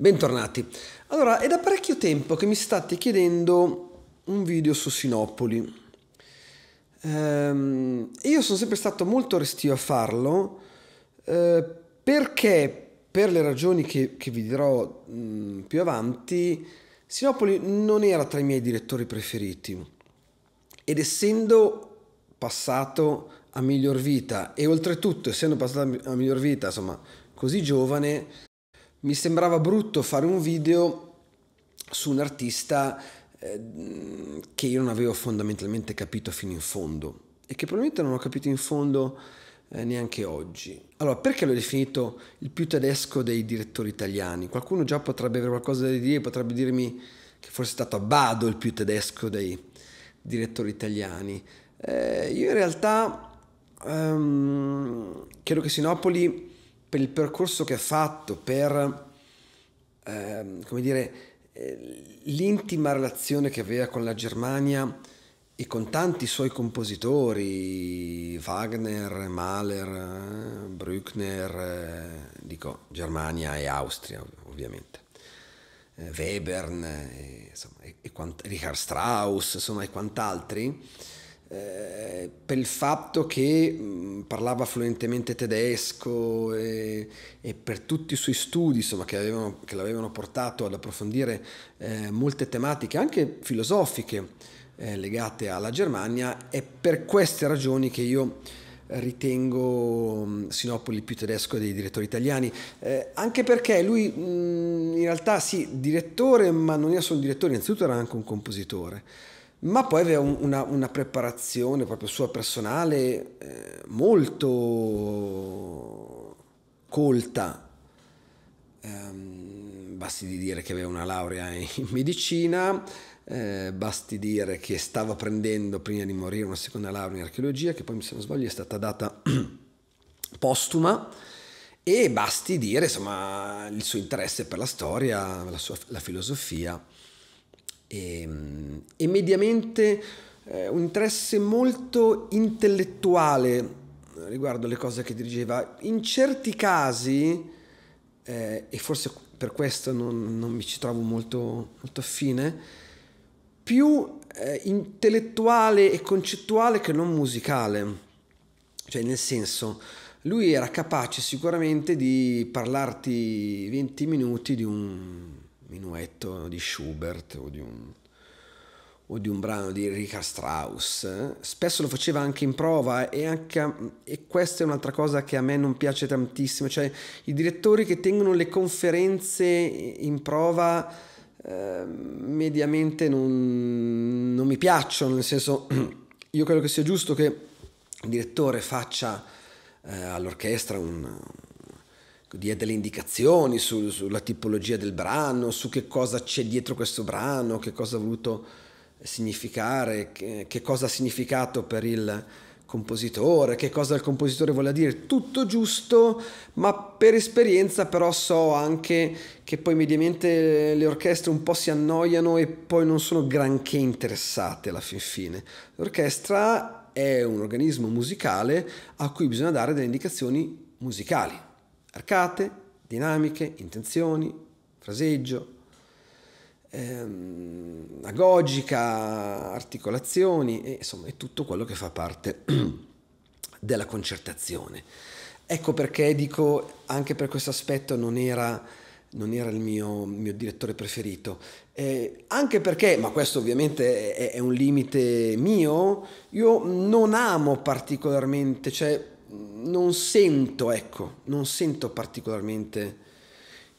Bentornati. Allora, è da parecchio tempo che mi state chiedendo un video su Sinopoli. Ehm, io sono sempre stato molto restio a farlo eh, perché, per le ragioni che, che vi dirò mh, mm, più avanti, Sinopoli non era tra i miei direttori preferiti. Ed essendo passato a miglior vita e oltretutto essendo passato a miglior vita, insomma, così giovane, mi sembrava brutto fare un video su un artista eh, che io non avevo fondamentalmente capito fino in fondo e che probabilmente non ho capito in fondo eh, neanche oggi. Allora, perché l'ho definito il più tedesco dei direttori italiani? Qualcuno già potrebbe avere qualcosa da dire, potrebbe dirmi che forse è stato Abbado il più tedesco dei direttori italiani. Eh, io in realtà ehm, credo che Sinopoli per il percorso che ha fatto, per ehm, come dire, eh, l'intima relazione che aveva con la Germania e con tanti suoi compositori, Wagner, Mahler, Bruckner, eh, dico Germania e Austria ovviamente, eh, Webern e, eh, insomma, e, e quant- Richard Strauss insomma, e quant'altri eh, per il fatto che mh, parlava fluentemente tedesco e, e, per tutti i suoi studi insomma, che, avevano, che l'avevano portato ad approfondire eh, molte tematiche anche filosofiche eh, legate alla Germania è per queste ragioni che io ritengo mh, Sinopoli più tedesco dei direttori italiani eh, anche perché lui mh, in realtà sì direttore ma non era solo un direttore innanzitutto era anche un compositore ma poi aveva una, una preparazione proprio sua personale eh, molto colta. Um, basti dire che aveva una laurea in medicina, eh, basti dire che stava prendendo prima di morire una seconda laurea in archeologia, che poi se non sbaglio è stata data postuma, e basti dire insomma, il suo interesse per la storia, la, sua, la filosofia e, ehm, e mediamente eh, un interesse molto intellettuale eh, riguardo le cose che dirigeva. In certi casi, eh, e forse per questo non, non mi ci trovo molto, molto affine, più eh, intellettuale e concettuale che non musicale. Cioè, nel senso, lui era capace sicuramente di parlarti 20 minuti di un minuetto di Schubert o di un, o di un brano di Richard Strauss. Eh. Spesso lo faceva anche in prova e, anche, e questa è un'altra cosa che a me non piace tantissimo, cioè i direttori che tengono le conferenze in prova ehm, mediamente non, non, mi piacciono, nel senso io credo che sia giusto che il direttore faccia eh, all'orchestra un dia delle indicazioni su, sulla tipologia del brano, su che cosa c'è dietro questo brano, che cosa ha voluto significare, che, che cosa ha significato per il compositore, che cosa il compositore vuole dire, tutto giusto, ma per esperienza però so anche che poi mediamente le orchestre un po' si annoiano e poi non sono granché interessate alla fin fine. L'orchestra è un organismo musicale a cui bisogna dare delle indicazioni musicali arcate, dinamiche, intenzioni, fraseggio, ehm, agogica, articolazioni e insomma è tutto quello che fa parte della concertazione. Ecco perché dico anche per questo aspetto non era, non era il mio, mio, direttore preferito. Eh, anche perché, ma questo ovviamente è, è, un limite mio, io non amo particolarmente, cioè non sento, ecco, non sento particolarmente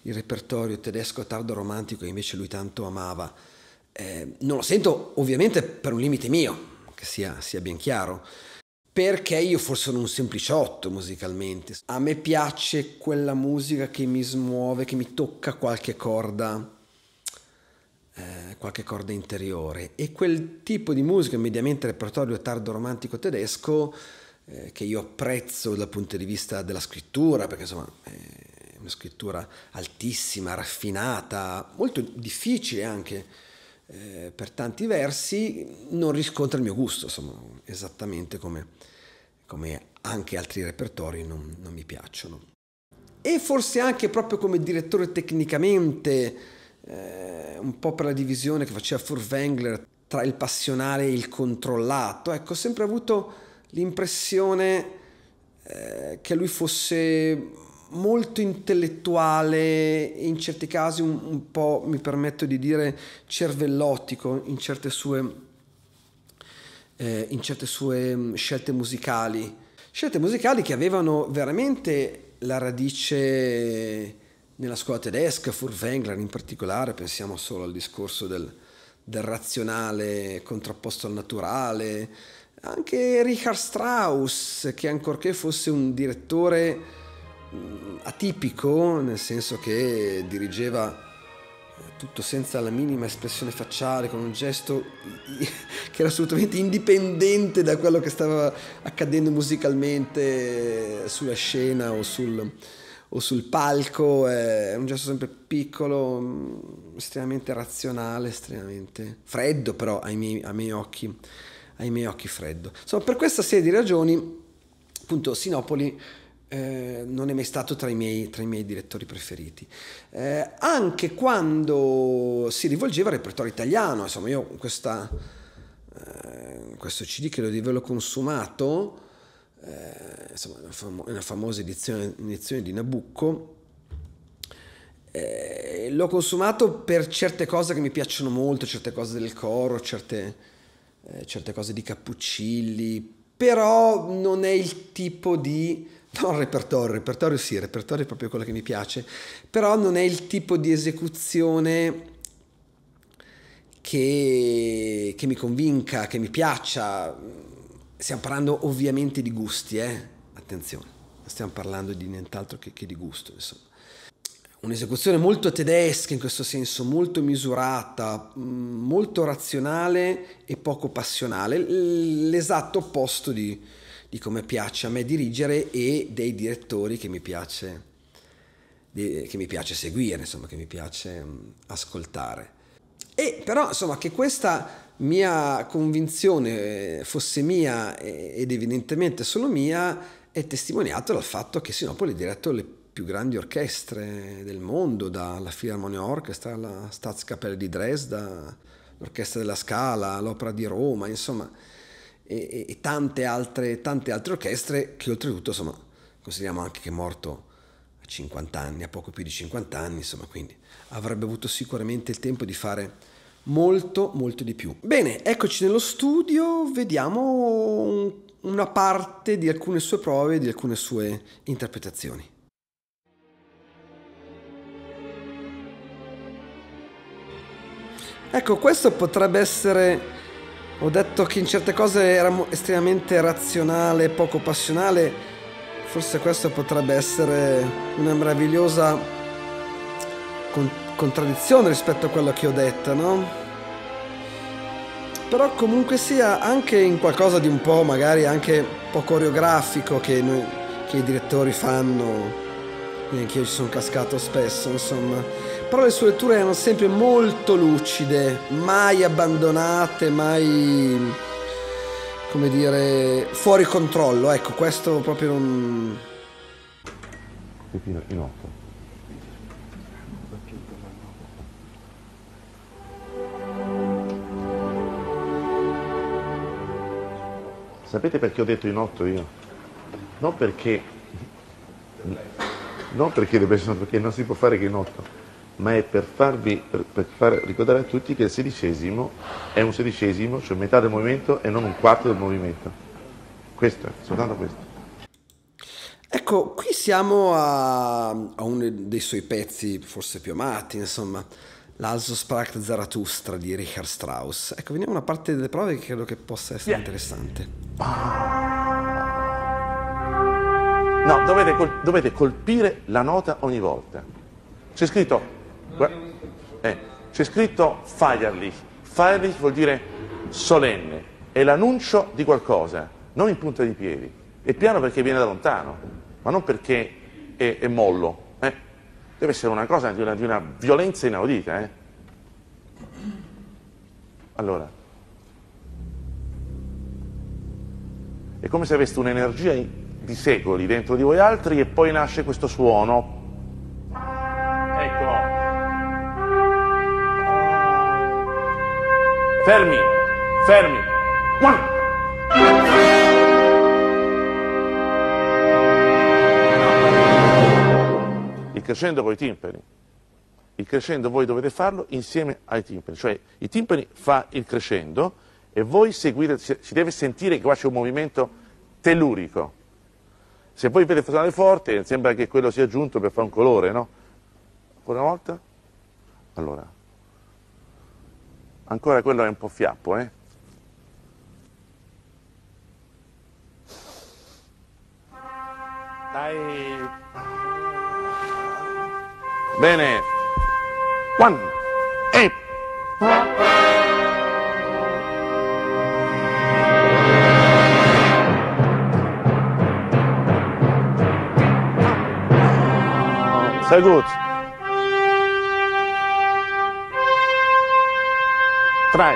il repertorio tedesco tardo romantico che invece lui tanto amava. Eh, non lo sento ovviamente per un limite mio, che sia, sia ben chiaro, perché io forse sono un sempliciotto musicalmente. A me piace quella musica che mi smuove, che mi tocca qualche corda eh, qualche corda interiore e quel tipo di musica mediamente repertorio tardo romantico tedesco eh, che io apprezzo dal punto di vista della scrittura, perché insomma eh, è una scrittura altissima, raffinata, molto difficile anche eh, per tanti versi, non riscontra il mio gusto, insomma, esattamente come, come anche altri repertori non, non mi piacciono e forse anche proprio come direttore tecnicamente, eh, un po' per la divisione che faceva Furtwängler tra il passionale e il controllato, ecco, ho sempre avuto l'impressione eh, che lui fosse molto intellettuale, e in certi casi un, un, po', mi permetto di dire, cervellottico in certe sue, eh, in certe sue mm, scelte musicali. Scelte musicali che avevano veramente la radice nella scuola tedesca, Furtwängler in particolare, pensiamo solo al discorso del, del razionale contrapposto al naturale, anche Richard Strauss, che ancorché fosse un direttore mm, atipico, nel senso che dirigeva eh, tutto senza la minima espressione facciale, con un gesto che era assolutamente indipendente da quello che stava accadendo musicalmente eh, sulla scena o sul, o sul palco, è un gesto sempre piccolo, mm, estremamente razionale, estremamente freddo però ai miei, ai miei occhi ai miei occhi freddo. Insomma, per questa serie di ragioni, appunto, Sinopoli eh, non è mai stato tra i miei, tra i miei direttori preferiti. Eh, anche quando si rivolgeva al repertorio italiano, insomma, io questa, eh, questo CD credo di averlo consumato, eh, insomma, una, famo- una famosa edizione, edizione di Nabucco. Eh, l'ho consumato per certe cose che mi piacciono molto, certe cose del coro, certe, eh, certe cose di Cappuccilli, però non è il tipo di... Non repertorio, repertorio sì, repertorio è proprio quello che mi piace, però non è il tipo di esecuzione che, che mi convinca, che mi piaccia. Stiamo parlando ovviamente di gusti, eh? Attenzione, stiamo parlando di nient'altro che, che di gusto, insomma un'esecuzione molto tedesca in questo senso, molto misurata, mm, molto razionale e poco passionale, l'esatto opposto di, di come piace a me dirigere e dei direttori che mi piace, che mi piace seguire, insomma, che mi piace mm, ascoltare. E però insomma che questa mia convinzione eh, fosse mia ed evidentemente solo mia è testimoniato dal fatto che Sinopoli è diretto le più grandi orchestre del mondo, dalla Philharmonia Orchestra alla Staatskapelle di Dresda, l'Orchestra della Scala, l'Opera di Roma, insomma, e, e tante, altre, tante, altre, orchestre che oltretutto, insomma, consideriamo anche che è morto a 50 anni, a poco più di 50 anni, insomma, quindi avrebbe avuto sicuramente il tempo di fare molto, molto di più. Bene, eccoci nello studio, vediamo un, una parte di alcune sue prove, di alcune sue interpretazioni. Ecco, questo potrebbe essere... Ho detto che in certe cose era estremamente razionale, poco passionale. Forse questo potrebbe essere una meravigliosa con contraddizione rispetto a quello che ho detto, no? Però comunque sia anche in qualcosa di un po' magari anche poco coreografico che, noi, che i direttori fanno. Neanche io ci sono cascato spesso, insomma però le sue letture erano sempre molto lucide, mai abbandonate, mai come dire fuori controllo, ecco, questo proprio non Pepino otto. Sapete perché ho detto in otto io? Non perché non perché le persone, perché non si può fare che in otto ma è per, farvi, per, per far ricordare a tutti che il sedicesimo è un sedicesimo, cioè metà del movimento e non un quarto del movimento. Questo, è, soltanto questo. Ecco, qui siamo a, a, uno dei suoi pezzi forse più amati, insomma, l'Also Sprach Zarathustra di Richard Strauss. Ecco, veniamo a una parte delle prove che credo che possa essere yeah. interessante. No, dovete, col- dovete colpire la nota ogni volta. C'è scritto eh, c'è scritto feierlich. Feierlich vuol dire solenne, è l'annuncio di qualcosa, non in punta di piedi. È piano perché viene da lontano, ma non perché è, è mollo. Eh? Deve essere una cosa di una, di una violenza inaudita. Eh? Allora, è come se aveste un'energia di secoli dentro di voi altri e poi nasce questo suono Fermi, fermi. One. Il crescendo con i timpani. Il crescendo voi dovete farlo insieme ai timpani, cioè i timpani fa il crescendo e voi seguite, si deve sentire che qua c'è un movimento tellurico. Se poi vedete suonare forte, sembra che quello sia giunto per fare un colore, no? Ancora una volta? Allora, Ancora quello è un po' fiappo, eh? Dai. Bene. One. E. Sehr gut. 3,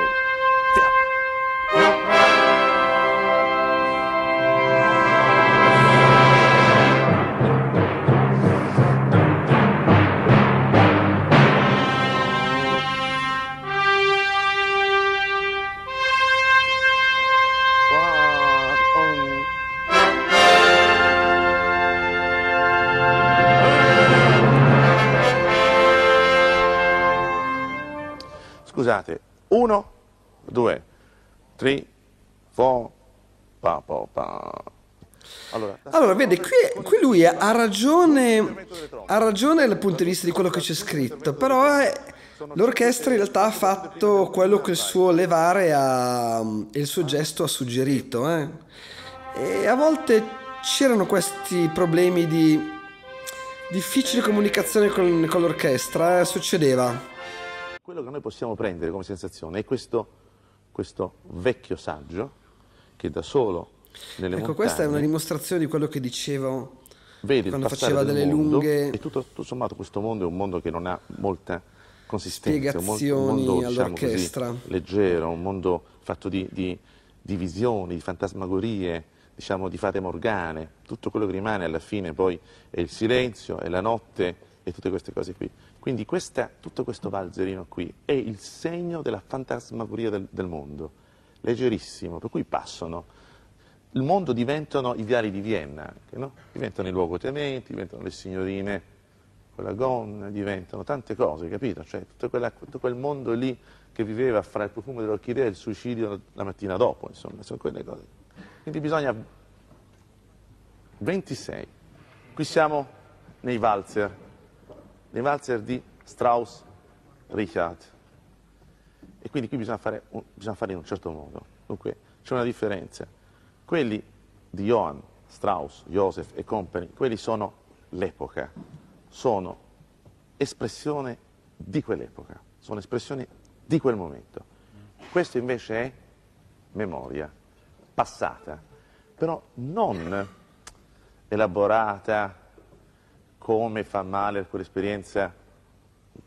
Scusate, 1, 2, 3, 4, pa, pa, pa. Allora, allora, vede, qui, qui lui ha ragione, ha ragione dal punto di vista di quello che c'è scritto, però è, eh, l'orchestra in realtà ha fatto quello che il suo levare ha, mm, il suo gesto ha suggerito. Eh. E a volte c'erano questi problemi di difficile comunicazione con, con l'orchestra, eh, succedeva. Quello che noi possiamo prendere come sensazione è questo, questo vecchio saggio che da solo nelle ecco, montagne... Ecco, questa è una dimostrazione di quello che dicevo vedi quando faceva delle mondo, lunghe... E tutto, tutto, sommato questo mondo è un mondo che non ha molta consistenza, un mondo diciamo così, leggero, un mondo fatto di, di, di visioni, di fantasmagorie, diciamo di fate morgane, tutto quello che rimane alla fine poi è il silenzio, è la notte, e tutte queste cose qui. Quindi questa, tutto questo valzerino qui è il segno della fantasmagoria del, del mondo, leggerissimo, per cui passano. Il mondo diventano i viali di Vienna, anche, no? diventano i luogotenenti, diventano le signorine con la gonna, diventano tante cose, capito? Cioè tutto, quella, tutto quel mondo lì che viveva fra il profumo dell'orchidea e il suicidio la mattina dopo, insomma, sono quelle cose. Quindi bisogna... 26. Qui siamo nei valzer nei valzer di Strauss Richard. E quindi qui bisogna fare, un, bisogna fare in un certo modo. Dunque c'è una differenza. Quelli di Johann, Strauss, Joseph e Company, quelli sono l'epoca, sono espressione di quell'epoca, sono espressione di quel momento. Questo invece è memoria, passata, però non elaborata, come fa male quell'esperienza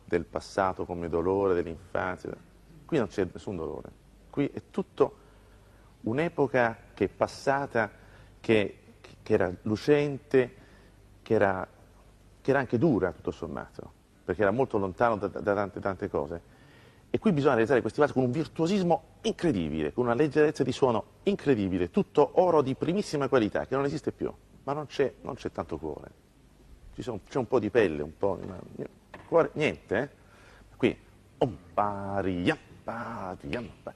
del passato come dolore, dell'infanzia. Qui non c'è nessun dolore, qui è tutto un'epoca che è passata, che, che era lucente, che era, che era, anche dura tutto sommato, perché era molto lontano da, da tante, tante cose. E qui bisogna realizzare questi vasi con un virtuosismo incredibile, con una leggerezza di suono incredibile, tutto oro di primissima qualità che non esiste più, ma non c'è tanto cuore sono, c'è un po' di pelle, un po' di... Cuore, niente, eh? Qui, om pariam, pariam, pariam.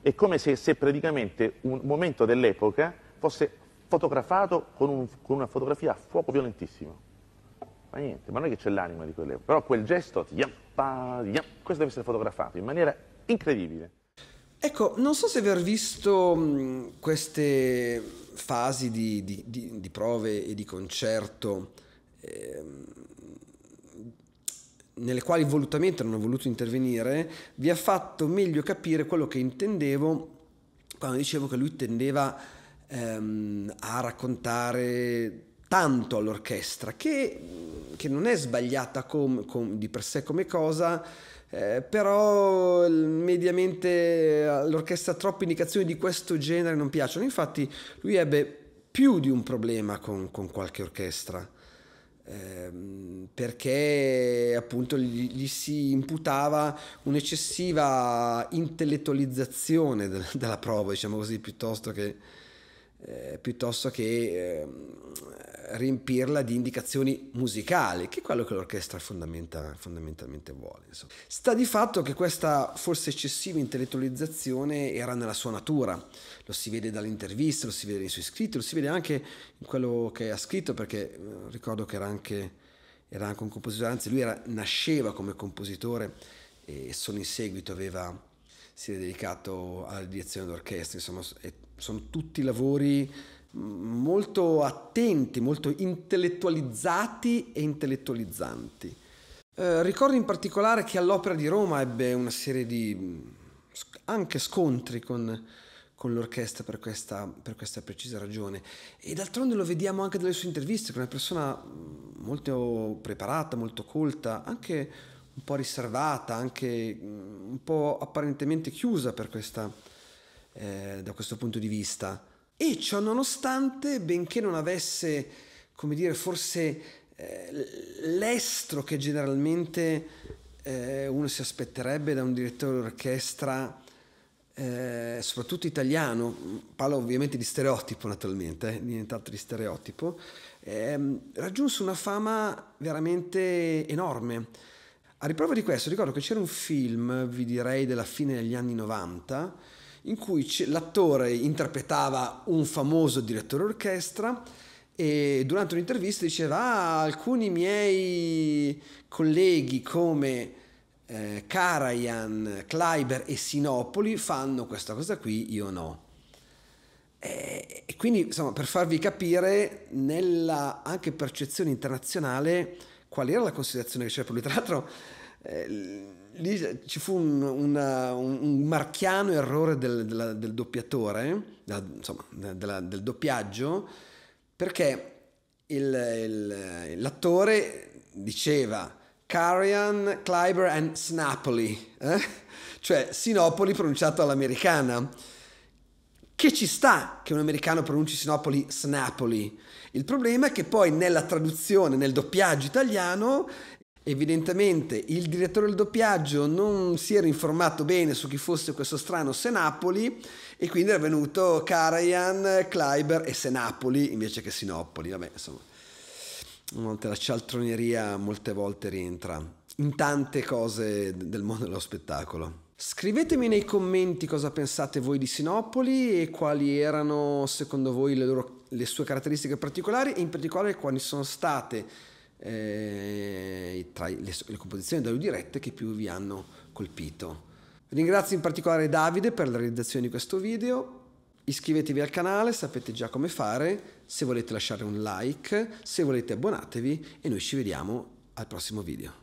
È come se, se praticamente un momento dell'epoca fosse fotografato con, un, con, una fotografia a fuoco violentissimo. Ma niente, ma non è che c'è l'anima di quell'epoca. Però quel gesto, yam, pa, questo deve essere fotografato in maniera incredibile. Ecco, non so se aver visto queste fasi di, di, di, di prove e di concerto Ehm, nelle quali volutamente non ho voluto intervenire, vi ha fatto meglio capire quello che intendevo quando dicevo che lui tendeva ehm, a raccontare tanto all'orchestra, che, che non è sbagliata com, com, di per sé come cosa, eh, però mediamente eh, all'orchestra troppe indicazioni di questo genere non piacciono. Infatti lui ebbe più di un problema con, con qualche orchestra. Ehm, perché appunto gli, gli, si imputava un'eccessiva intellettualizzazione del, della prova, diciamo così, piuttosto che, eh, piuttosto che eh, riempirla di indicazioni musicali, che è quello che l'orchestra fondamenta, fondamentalmente vuole. Insomma. Sta di fatto che questa forse eccessiva intellettualizzazione era nella sua natura lo si vede dall'intervista, lo si vede nei suoi scritti, lo si vede anche in quello che ha scritto, perché eh, ricordo che era anche, era anche un compositore, anzi lui era, nasceva come compositore e solo in seguito aveva, si è dedicato alla direzione d'orchestra, insomma, sono tutti lavori molto attenti, molto intellettualizzati e intellettualizzanti. Eh, ricordo in particolare che all'Opera di Roma ebbe una serie di anche scontri con con l'orchestra per questa, per questa precisa ragione. E d'altronde lo vediamo anche dalle sue interviste, che è una persona mm, molto preparata, molto colta, anche un po' riservata, anche mm, un po' apparentemente chiusa questa, eh, da questo punto di vista. E ciò nonostante, benché non avesse, come dire, forse eh, l'estro che generalmente eh, uno si aspetterebbe da un direttore d'orchestra, eh, soprattutto italiano, parlo ovviamente di stereotipo naturalmente, eh, nient'altro di stereotipo, ehm, raggiunse una fama veramente enorme. A riprova di questo ricordo che c'era un film, vi direi, della fine degli anni 90, in cui l'attore interpretava un famoso direttore orchestra e durante un'intervista diceva ah, alcuni miei colleghi come eh, Karajan, Kleiber e Sinopoli fanno questa cosa qui, io no. E, eh, e quindi insomma, per farvi capire nella anche percezione internazionale qual era la considerazione che c'era per lui. Tra l'altro eh, lì ci fu un, una, un marchiano errore del, della, del doppiatore, della, insomma della, del doppiaggio, perché il, il, l'attore diceva Carian, Clyber and Snapoli, eh? cioè Sinopoli pronunciato all'americana. Che ci sta che un americano pronunci Sinopoli Snapoli. Il problema è che poi nella traduzione, nel doppiaggio italiano, Evidentemente il direttore del doppiaggio non si era informato bene su chi fosse questo strano Senapoli e quindi era venuto Carajan, Kleiber e Senapoli invece che Sinopoli. Vabbè, insomma, Molte, la cialtroneria molte volte rientra in tante cose del mondo dello spettacolo. Scrivetemi nei commenti cosa pensate voi di Sinopoli e quali erano secondo voi le, loro, le sue caratteristiche particolari e in particolare quali sono state eh, tra le, le composizioni da lui dirette che più vi hanno colpito. Ringrazio in particolare Davide per la realizzazione di questo video, iscrivetevi al canale, sapete già come fare, se volete lasciare un like, se volete abbonatevi e noi ci vediamo al prossimo video.